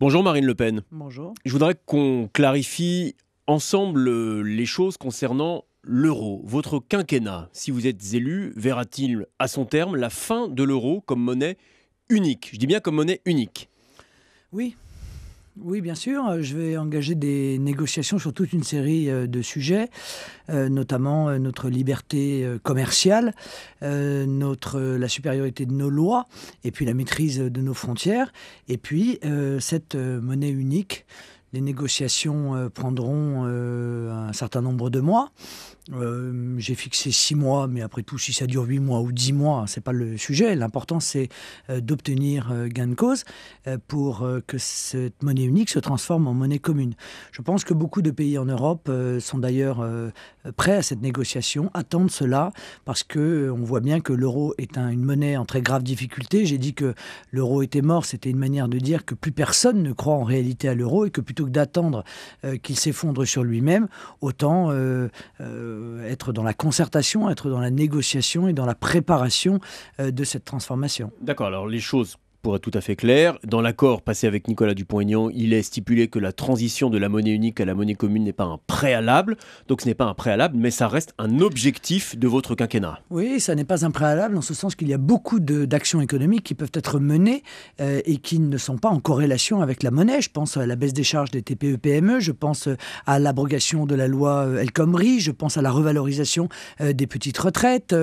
Bonjour Marine Le Pen. Bonjour. Je voudrais qu'on clarifie ensemble euh, les choses concernant l'euro. Votre quinquennat, si vous êtes élu, verra-t-il à son terme la fin de l'euro comme monnaie unique Je dis bien comme monnaie unique. Oui, oui, bien sûr. Euh, je vais engager des négociations sur toute une série euh, de sujets, euh, notamment notre liberté commerciale, notre, la supériorité de nos lois, et puis la maîtrise de nos frontières, et puis cette monnaie unique les négociations prendront un certain nombre de mois. Euh, j'ai fixé six mois, mais après tout, si ça dure huit mois ou dix mois, c'est pas le sujet. L'important, c'est euh, d'obtenir euh, gain de cause pour que cette monnaie unique se transforme en monnaie commune. Je pense que beaucoup de pays en Europe sont d'ailleurs prêts à cette négociation, attendent cela, parce que on voit bien que l'euro est une monnaie en très grave difficulté. J'ai dit que l'euro était mort, c'était une manière de dire que plus personne ne croit en réalité à l'euro et que plutôt que d'attendre qu'il s'effondre sur lui-même, autant euh, être dans la concertation, être dans la négociation et dans la préparation euh, de cette transformation. D'accord, alors les choses pour être tout à fait clair, dans l'accord passé avec Nicolas Dupont-Aignan, il est stipulé que la transition de la monnaie unique à la monnaie commune n'est pas un préalable. Donc ce n'est pas un préalable, mais ça reste un objectif de votre quinquennat. Oui, ça n'est pas un préalable en ce sens qu'il y a beaucoup d'actions économiques qui peuvent être menées euh, et qui ne sont pas en corrélation avec la monnaie. Je pense à la baisse des charges des TPE-PME, e, je pense euh, à l'abrogation de la loi euh, El Khomri, je pense à la revalorisation des petites retraites.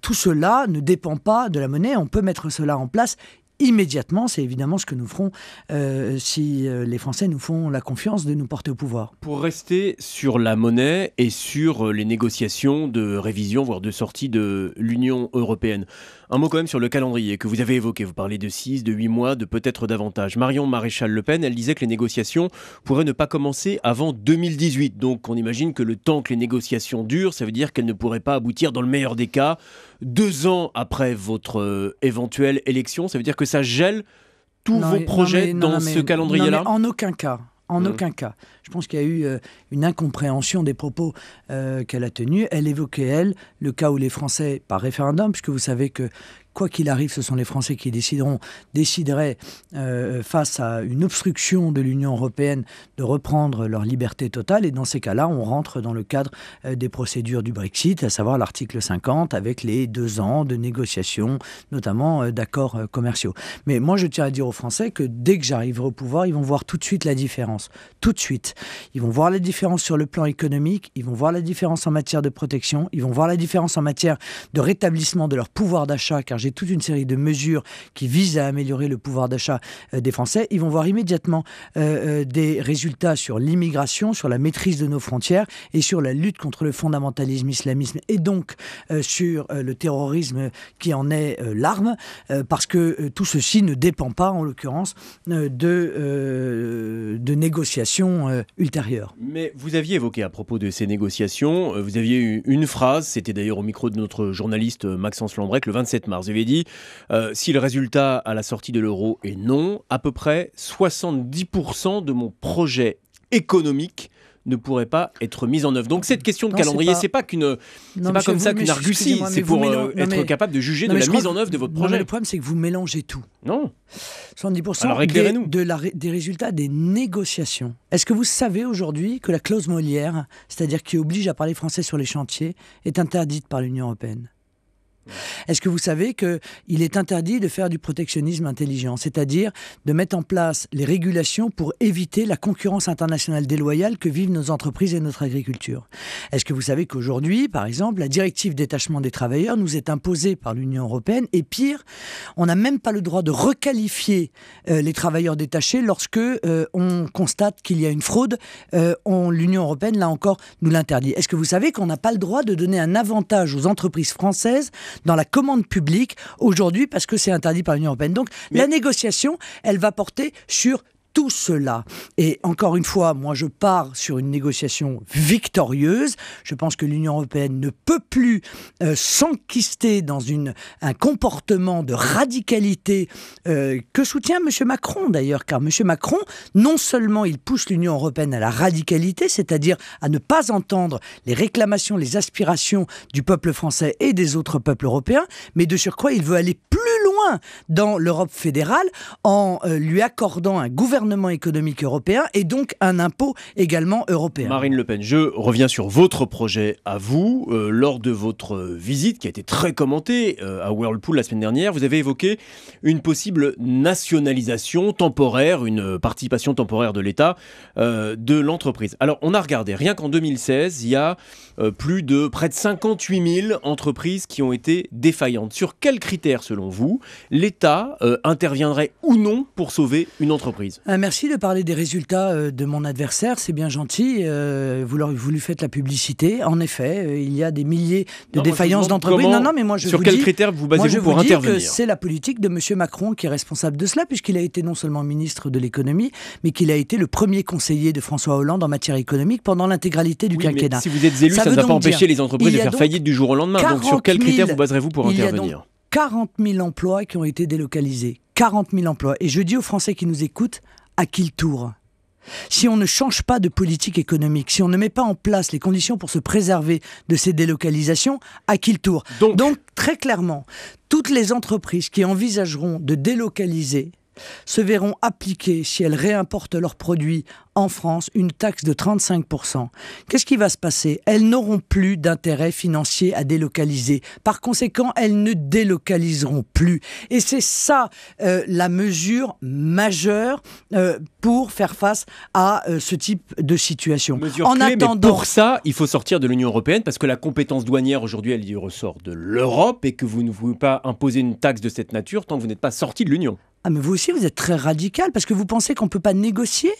tout cela ne dépend pas de la monnaie. On peut mettre cela en place immédiatement. C'est évidemment ce que nous ferons euh, si euh, les Français nous font la confiance de nous porter au pouvoir. Pour rester sur la monnaie et sur euh, les négociations de révision, voire de sortie de l'Union européenne, un mot quand même sur le calendrier que vous avez évoqué. Vous parlez de 6, de 8 mois, de peut-être davantage. Marion Maréchal Le Pen, elle disait que les négociations pourraient ne pas commencer avant 2018. Donc on imagine que le temps que les négociations durent, ça veut dire qu'elles ne pourraient pas aboutir dans le meilleur des cas. Deux ans après votre euh, éventuelle élection, ça veut dire que ça gèle tous vos projets dans ce calendrier-là En aucun cas. En mhm. aucun cas. Je pense qu'il y a eu euh, une incompréhension des propos euh, qu'elle a tenus. Elle évoquait, elle, le cas où les Français, par référendum, puisque vous savez que quoi qu'il arrive, ce sont les Français qui décideront, décideraient euh, face à une obstruction de l'Union européenne de reprendre leur liberté totale. Et dans ces cas-là, on rentre dans le cadre euh, des procédures du Brexit, à savoir l'article 50, avec les deux ans de négociations, notamment euh, d'accords commerciaux. Mais moi, je tiens à dire aux Français que dès que j'arriverai au pouvoir, ils vont voir tout de suite la différence. Tout de suite. Ils vont voir la différence sur le plan économique, ils vont voir la différence en matière de protection, ils vont voir la différence en matière de rétablissement de leur pouvoir d'achat, car j'ai toute une série de mesures qui visent à améliorer le pouvoir d'achat euh, des Français, ils vont voir immédiatement euh, euh, des résultats sur l'immigration, sur la maîtrise de nos frontières et sur la lutte contre le fondamentalisme islamisme et donc sur le terrorisme qui en est l'arme, parce que tout ceci ne dépend pas, en l'occurrence, de, de négociations ultérieures. Mais vous aviez évoqué à propos de ces négociations, vous aviez eu une phrase, c'était d'ailleurs au micro de notre journaliste Maxence Lambrec le 27 mars, avez dit, euh, si le résultat à la sortie de l'euro est non, à peu près 70% de mon projet économique ne pourrait pas être mise en œuvre. Donc cette question de calendrier, c'est pas qu'une, euh, c'est pas comme ça qu'une argusie, C'est pour euh, être capable de juger de la mise en œuvre de votre projet. le problème, c'est que vous mélangez tout. Non. 70% Alors, de la, des résultats des négociations. Est-ce que vous savez aujourd'hui que la clause Molière, c'est-à-dire qui oblige à parler français sur les chantiers, est interdite par l'Union européenne est-ce que vous savez qu'il est interdit de faire du protectionnisme intelligent, c'est-à-dire de mettre en place les régulations pour éviter la concurrence internationale déloyale que vivent nos entreprises et notre agriculture Est-ce que vous savez qu'aujourd'hui, par exemple, la directive détachement des travailleurs nous est imposée par l'Union européenne et pire, on n'a même pas le droit de requalifier euh, les travailleurs détachés lorsque euh, on constate qu'il y a une fraude euh, L'Union européenne, là encore, nous l'interdit. Est-ce que vous savez qu'on n'a pas le droit de donner un avantage aux entreprises françaises dans la commande publique aujourd'hui parce que c'est interdit par l'Union européenne. Donc la négociation, elle va porter sur tout cela. Et encore une fois, moi je pars sur une négociation victorieuse. Je pense que l'Union européenne ne peut plus euh, s'enquister dans une, un comportement de radicalité euh, que soutient M. Macron d'ailleurs, car M. Macron, non seulement il pousse l'Union européenne à la radicalité, c'est-à-dire à ne pas entendre les réclamations, les aspirations du peuple français et des autres peuples européens, mais de surcroît il veut aller plus loin dans l'Europe fédérale en euh, lui accordant un gouvernement économique européen et donc un impôt également européen. Marine Le Pen, je reviens sur votre projet à vous. Euh, lors de votre visite, qui a été très commentée euh, à Whirlpool la semaine dernière, vous avez évoqué une possible nationalisation temporaire, une participation temporaire de l'État euh, de l'entreprise. Alors, on a regardé, rien qu'en 2016, il y a plus de près de 58 000 entreprises qui ont été défaillantes. Sur quels critères, selon vous, l'État interviendrait ou non pour sauver une entreprise ah, merci de parler des résultats euh, de mon adversaire, c'est bien gentil. Euh, vous, lui faites la publicité. En effet, euh, il y a des milliers de défaillances d'entreprises. Non, non, mais moi je Sur quels critères vous basez-vous pour intervenir C'est la politique de M. Macron qui est responsable de cela, puisqu'il a été non seulement ministre de l'économie, mais qu'il a été le premier conseiller de François Hollande en matière économique pendant l'intégralité du quinquennat. si vous êtes élu, ça, ne va pas empêcher les entreprises de faire faillite du jour au lendemain. Donc sur quels critères vous baserez-vous pour intervenir 40 000 emplois qui ont été délocalisés. 40 000 emplois. Et je dis aux Français qui nous écoutent, à qui le tour si on ne change pas de politique économique, si on ne met pas en place les conditions pour se préserver de ces délocalisations, à qui le tour Donc, Donc très clairement, toutes les entreprises qui envisageront de délocaliser se verront appliquer, si elles réimportent leurs produits en France une taxe de 35%. Qu'est-ce qui va se passer Elles n'auront plus d'intérêt financier à délocaliser. Par conséquent, elles ne délocaliseront plus. Et c'est ça euh, la mesure majeure euh, pour faire face à euh, ce type de situation. en attendant... pour ça, il faut sortir de l'Union européenne parce que la compétence douanière aujourd'hui, elle y ressort de l'Europe et que vous ne pouvez pas imposer une taxe de cette nature tant que vous n'êtes pas sorti de l'Union. Ah mais vous aussi, vous êtes très radical parce que vous pensez qu'on ne peut pas négocier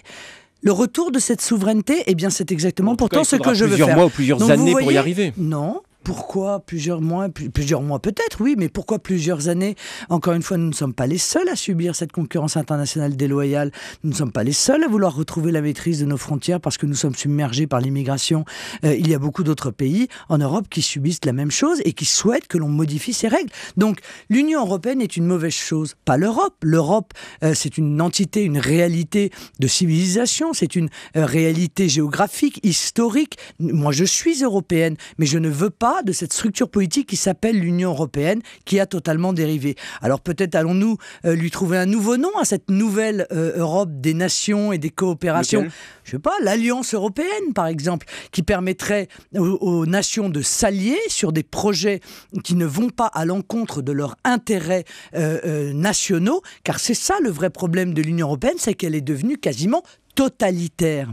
le retour de cette souveraineté, eh bien, c'est exactement pourtant ce que je veux faire. Plusieurs mois ou plusieurs années pour y arriver. Non, pourquoi plusieurs mois, plusieurs mois peut-être, oui, mais pourquoi plusieurs années Encore une fois, nous ne sommes pas les seuls à subir cette concurrence internationale déloyale. Nous ne sommes pas les seuls à vouloir retrouver la maîtrise de nos frontières parce que nous sommes submergés par l'immigration. Euh, il y a beaucoup d'autres pays en Europe qui subissent la même chose et qui souhaitent que l'on modifie ces règles. Donc l'Union européenne est une mauvaise chose, pas l'Europe. L'Europe, euh, c'est une entité, une réalité de civilisation, c'est une euh, réalité géographique, historique. Moi, je suis européenne, mais je ne veux pas de cette structure politique qui s'appelle l'Union européenne, qui a totalement dérivé. Alors peut-être allons-nous euh, lui trouver un nouveau nom à cette nouvelle euh, Europe des nations et des coopérations. Je Je sais pas, l'Alliance européenne par exemple, qui permettrait aux, nations de s'allier sur des projets qui ne vont pas à l'encontre de leurs intérêts euh, nationaux, car c'est ça le vrai problème de l'Union européenne, c'est qu'elle est devenue quasiment totalitaire.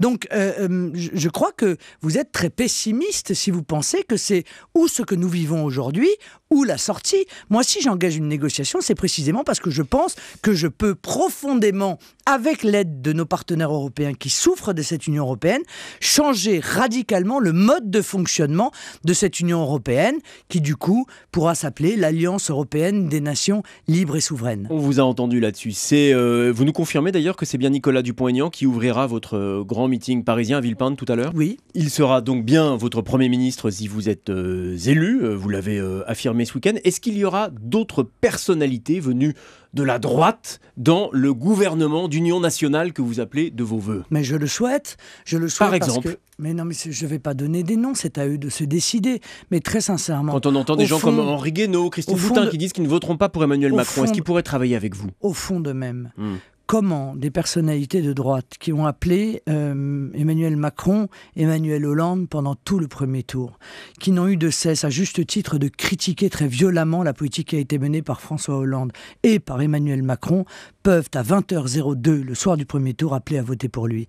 Donc, euh, euh, je crois que vous êtes très pessimiste si vous pensez que c'est ou ce que nous vivons aujourd'hui, ou la sortie. Moi, si j'engage une négociation, c'est précisément parce que je pense que je peux profondément, avec l'aide de nos partenaires européens qui souffrent de cette Union européenne, changer radicalement le mode de fonctionnement de cette Union européenne, qui du coup pourra s'appeler l'Alliance européenne des nations libres et souveraines. On vous a entendu là-dessus. Euh, vous nous confirmez d'ailleurs que c'est bien Nicolas Dupont-Aignan qui ouvrira votre euh, grand meeting parisien à Villepinte tout à l'heure Oui. Il sera donc bien votre Premier ministre si vous êtes euh, élu, vous l'avez affirmé ce week-end. Est-ce qu'il y aura d'autres personnalités venues de la droite dans le gouvernement d'union nationale que vous appelez de vos voeux Mais je le souhaite. Je le souhaite Par exemple. Mais non, mais je ne vais pas donner des noms, c'est à eux de se décider. Mais très sincèrement. Quand on entend des gens comme Henri Guénaud, Christophe Boutin, qui disent qu'ils ne voteront pas pour Emmanuel Macron, est-ce qu'ils pourraient travailler avec vous Au fond de même. Hmm comment des personnalités de droite qui ont appelé euh, Emmanuel Macron, Emmanuel Hollande pendant tout le premier tour, qui n'ont eu de cesse, à juste titre, de critiquer très violemment la politique qui a été menée par François Hollande et par Emmanuel Macron, peuvent, à 20h02, le soir du premier tour, appeler à voter pour lui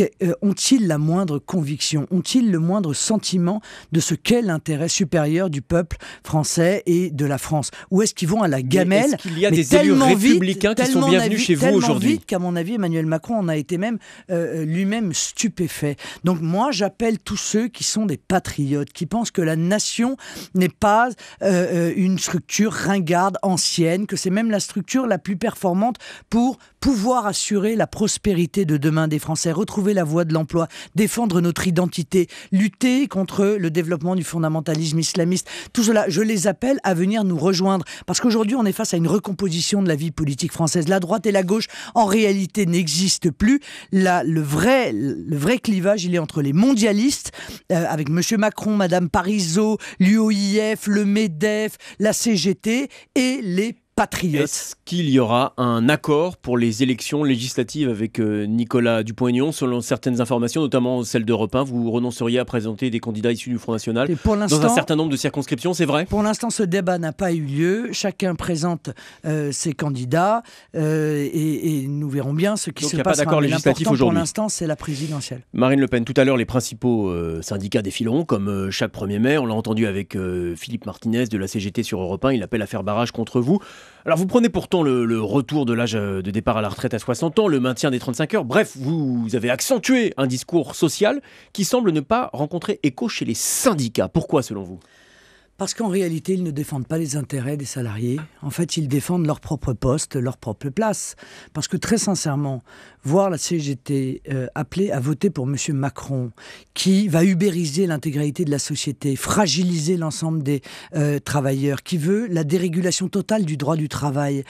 euh, Ont-ils la moindre conviction Ont-ils le moindre sentiment de ce qu'est l'intérêt supérieur du peuple français et de la France Ou est-ce qu'ils vont à la gamelle Il y a des élus républicains qui sont bienvenus chez vous aujourd'hui qu'à mon avis, Emmanuel Macron en a été même euh, euh, lui-même stupéfait. Donc moi, j'appelle tous ceux qui sont des patriotes, qui pensent que la nation n'est pas une structure ringarde, ancienne, que c'est même la structure la plus performante pour pouvoir assurer la prospérité de demain des Français, retrouver la voie de l'emploi, défendre notre identité, lutter contre le développement du fondamentalisme islamiste. Tout cela, je les appelle à venir nous rejoindre parce qu'aujourd'hui, on est face à une recomposition de la vie politique française. La droite et la gauche, en réalité, n'existent plus. Là, le vrai, le vrai clivage, il est entre les mondialistes, euh, avec M. Macron, Mme Parizeau, l'UOIF, le MEDEF, la CGT, et les patriote. Est-ce qu'il y aura un accord pour les élections législatives avec euh, Nicolas Dupont-Aignan Selon certaines informations, notamment celles d'Europe 1, vous renonceriez à présenter des candidats issus du Front National dans un certain nombre de circonscriptions, c'est vrai Pour l'instant, ce débat n'a pas eu lieu. Chacun présente euh, ses candidats euh, et, nous verrons bien ce qui Donc se passe. Pas législatif aujourd'hui. Pour l'instant, c'est la présidentielle. Marine Le Pen, tout à l'heure, les principaux syndicats défileront, comme chaque 1er mai. On l'a entendu avec Philippe Martinez de la CGT sur Europe 1. Il appelle à faire barrage contre vous. Alors vous prenez pourtant le, retour de l'âge euh, de départ à la retraite à 60 ans, le maintien des 35 heures, bref, vous avez accentué un discours social qui semble ne pas rencontrer écho chez les syndicats. Pourquoi selon vous parce qu'en réalité, ils ne défendent pas les intérêts des salariés. En fait, ils défendent leur propre poste, leur propre place. Parce que très sincèrement, voir la CGT euh, appelée à voter pour M. Macron, qui va ubériser l'intégralité de la société, fragiliser l'ensemble des euh, travailleurs, qui veut la dérégulation totale du droit du travail,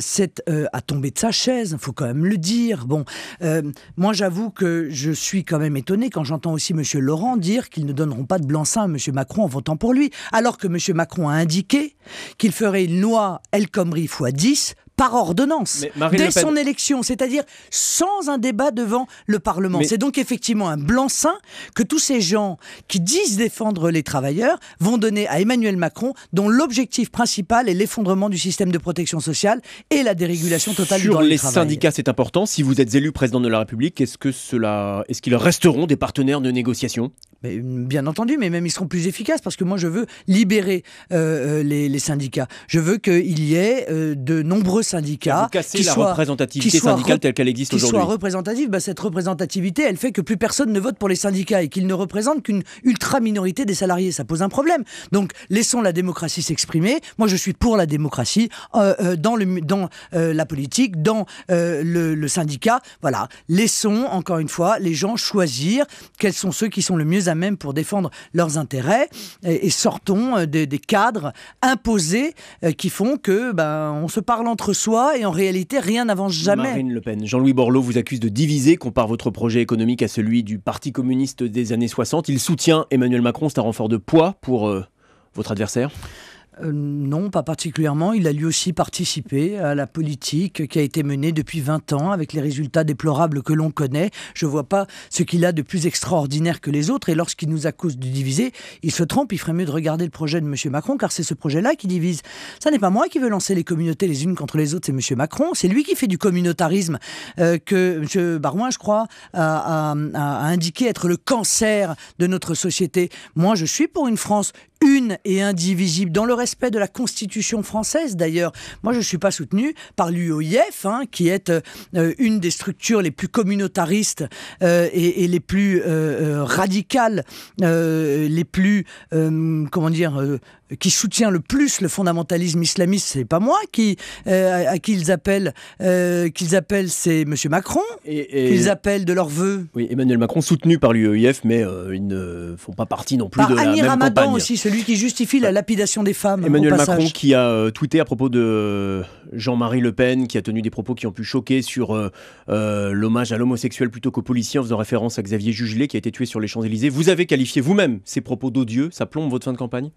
c'est à tomber de sa chaise, il faut quand même le dire. Bon, euh, moi j'avoue que je suis quand même étonné quand j'entends aussi M. Laurent dire qu'ils ne donneront pas de blanc-seing à M. Macron en votant pour lui, alors que M. Macron a indiqué qu'il ferait une loi El Khomri x 10 par ordonnance dès son élection, c'est-à-dire sans un débat devant le Parlement. C'est donc effectivement un blanc-seing que tous ces gens qui disent défendre les travailleurs vont donner à Emmanuel Macron, dont l'objectif principal est l'effondrement du système de protection sociale et la dérégulation totale Sur du droit les syndicats, c'est important. Si vous êtes élu président de la République, est-ce que cela, est-ce qu'ils resteront des partenaires de négociation Bien entendu, mais même ils seront plus efficaces parce que moi je veux libérer euh, euh, les, syndicats. Je veux qu'il y ait euh, de nombreux syndicats. qui la soit, représentativité syndicale telle qu'elle existe aujourd'hui. soit représentative, bah, cette représentativité, elle fait que plus personne ne vote pour les syndicats et qu'ils ne représentent qu'une ultra-minorité des salariés. Ça pose un problème. Donc, laissons la démocratie s'exprimer. Moi, je suis pour la démocratie euh, euh, dans, le, dans euh, la politique, dans le, syndicat. Voilà. Laissons, encore une fois, les gens choisir quels sont ceux qui sont le mieux à même pour défendre leurs intérêts et, sortons des, des cadres imposés qui font que ben, on se parle entre soi et en réalité rien n'avance jamais. Marine Le Pen, Jean-Louis Borloo vous accuse de diviser, compare votre projet économique à celui du Parti communiste des années 60. Il soutient Emmanuel Macron, c'est un renfort de poids pour euh, votre adversaire euh, non, pas particulièrement. Il a lui aussi participé à la politique qui a été menée depuis 20 ans avec les résultats déplorables que l'on connaît. Je ne vois pas ce qu'il a de plus extraordinaire que les autres. Et lorsqu'il nous accuse de diviser, il se trompe. Il ferait mieux de regarder le projet de M. Macron car c'est ce projet-là qui divise. Ça n'est pas moi qui veux lancer les communautés les unes contre les autres, c'est M. Macron. C'est lui qui fait du communautarisme euh, que M. Barouin, je crois, a, a indiqué être le cancer de notre société. Moi, je suis pour une France une et indivisible, dans le respect de la Constitution française d'ailleurs. Moi, je ne suis pas soutenu par l'UOIF, hein, qui est euh, euh, une des structures les plus communautaristes euh, et, les plus radicales, les plus, comment dire, qui soutient le plus le fondamentalisme islamiste, c'est pas moi qui euh, à qui ils appellent euh, qu'ils appellent c'est Monsieur Macron et, qu'ils appellent de leur vœu. Oui, Emmanuel Macron soutenu par l'UEIF, mais euh, ils ne font pas partie non plus de la Ramadan même campagne. aussi, celui qui justifie la bah, lapidation des femmes. Emmanuel Macron qui a tweeté à propos de Jean-Marie Le Pen, qui a tenu des propos qui ont pu choquer sur l'hommage à l'homosexuel plutôt qu'au policier, en faisant référence à Xavier Jugelet qui a été tué sur les Champs Élysées. Vous avez qualifié vous-même ces propos d'odieux. Ça plombe votre fin de campagne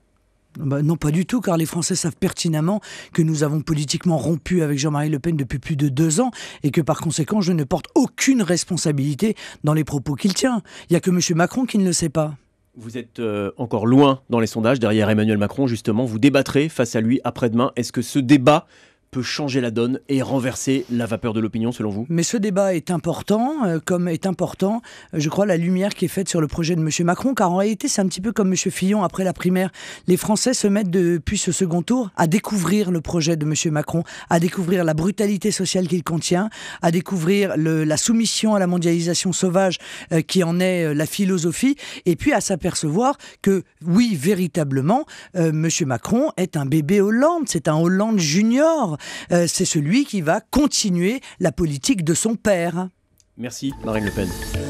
bah, non, pas du tout, car les Français savent pertinemment que nous avons politiquement rompu avec Jean-Marie Le Pen depuis plus de deux ans et que par conséquent, je ne porte aucune responsabilité dans les propos qu'il tient. Il n'y a que M. Macron qui ne le sait pas. Vous êtes euh, encore loin dans les sondages, derrière Emmanuel Macron, justement. Vous débattrez face à lui après-demain. Est-ce que ce débat peut changer la donne et renverser la vapeur de l'opinion selon vous Mais ce débat est important, euh, comme est important, euh, je crois, la lumière qui est faite sur le projet de M. Macron, car en réalité c'est un petit peu comme M. Fillon après la primaire. Les Français se mettent depuis ce second tour à découvrir le projet de M. Macron, à découvrir la brutalité sociale qu'il contient, à découvrir la soumission à la mondialisation sauvage euh, qui en est la philosophie, et puis à s'apercevoir que oui, véritablement, M. Macron est un bébé Hollande, c'est un Hollande junior. Euh, c'est celui qui va continuer la politique de son père. Merci, Marine Le Pen.